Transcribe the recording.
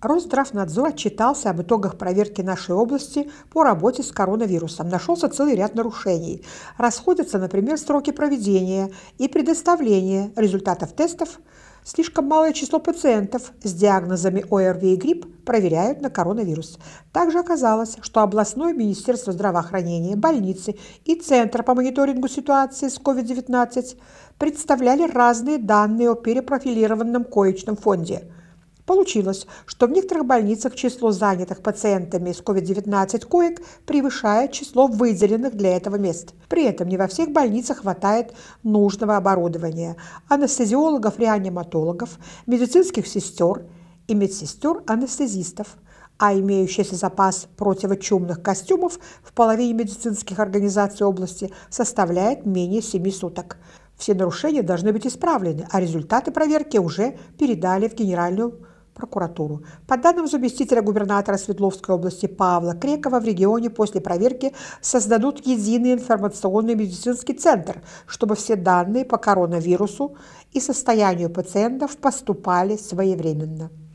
Росздравнадзор отчитался об итогах проверки нашей области по работе с коронавирусом. Нашелся целый ряд нарушений. Расходятся, например, сроки проведения и предоставления результатов тестов. Слишком малое число пациентов с диагнозами ОРВИ и грипп проверяют на коронавирус. Также оказалось, что областное министерство здравоохранения, больницы и Центр по мониторингу ситуации с COVID-19 представляли разные данные о перепрофилированном коечном фонде – Получилось, что в некоторых больницах число занятых пациентами с COVID-19 коек превышает число выделенных для этого мест. При этом не во всех больницах хватает нужного оборудования – анестезиологов, реаниматологов, медицинских сестер и медсестер-анестезистов – а имеющийся запас противочумных костюмов в половине медицинских организаций области составляет менее 7 суток. Все нарушения должны быть исправлены, а результаты проверки уже передали в Генеральную прокуратуру. По данным заместителя губернатора Светловской области Павла Крекова, в регионе после проверки создадут единый информационный медицинский центр, чтобы все данные по коронавирусу и состоянию пациентов поступали своевременно.